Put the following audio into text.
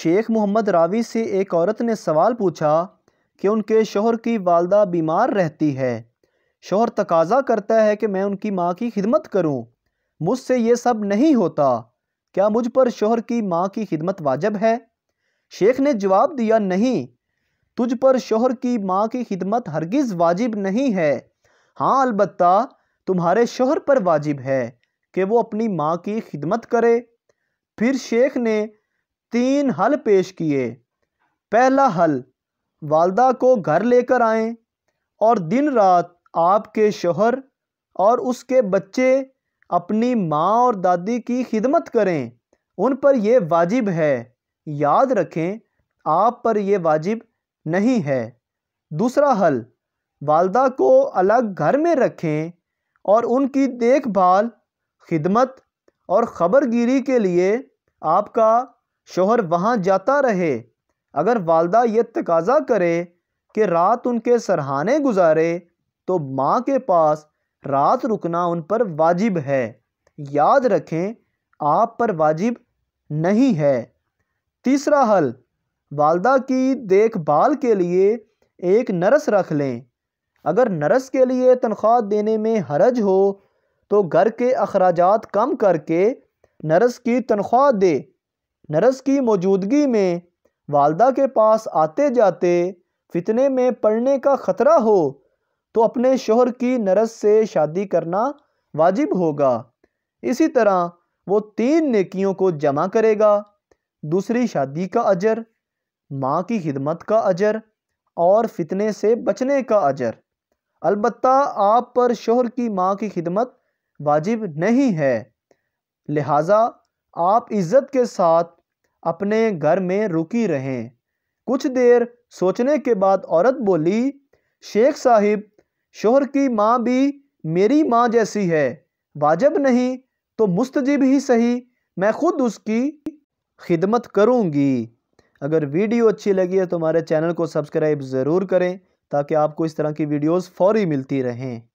शेख मोहम्मद रावी से एक औरत ने सवाल पूछा कि उनके शोहर की वालदा बीमार रहती है शोहर तकाजा करता है कि मैं उनकी माँ की खिदमत करूँ मुझसे ये सब नहीं होता क्या मुझ पर शोहर की माँ की खिदमत वाजब है शेख ने जवाब दिया नहीं तुझ पर शोहर की माँ की खिदमत हरगिज़ वाजिब नहीं है हाँ अलबत् तुम्हारे शोहर पर वाजिब है कि वो अपनी माँ की खिदमत करे फिर शेख ने तीन हल पेश किए पहला हल वालदा को घर लेकर आए और दिन रात आपके शोहर और उसके बच्चे अपनी माँ और दादी की खिदमत करें उन पर यह वाजिब है याद रखें आप पर यह वाजिब नहीं है दूसरा हल वालदा को अलग घर में रखें और उनकी देखभाल खिदमत और ख़बरगिरी के लिए आपका शोहर वहाँ जाता रहे अगर वालदा ये तकाजा करे कि रात उनके सरहाने गुजारे तो माँ के पास रात रुकना उन पर वाजिब है याद रखें आप पर वाजिब नहीं है तीसरा हल वालदा की देखभाल के लिए एक नर्स रख लें अगर नर्स के लिए तनख्वाह देने में हरज हो तो घर के अखराज कम करके नर्स की तनख्वाह दे नरस की मौजूदगी में वालदा के पास आते जाते फितने में पड़ने का ख़तरा हो तो अपने शोहर की नरस से शादी करना वाजिब होगा इसी तरह वो तीन नेकियों को जमा करेगा दूसरी शादी का अजर माँ की खिदमत का अजर और फितने से बचने का अजर अलबत् आप पर शोहर की माँ की खिदमत वाजिब नहीं है लिहाजा आप इज़्ज़त के साथ अपने घर में रुकी रहें कुछ देर सोचने के बाद औरत बोली शेख साहिब शोहर की माँ भी मेरी माँ जैसी है वाजब नहीं तो मुस्तजिब ही सही मैं खुद उसकी खिदमत करूँगी अगर वीडियो अच्छी लगी है तो हमारे चैनल को सब्सक्राइब ज़रूर करें ताकि आपको इस तरह की वीडियोस फौरी मिलती रहें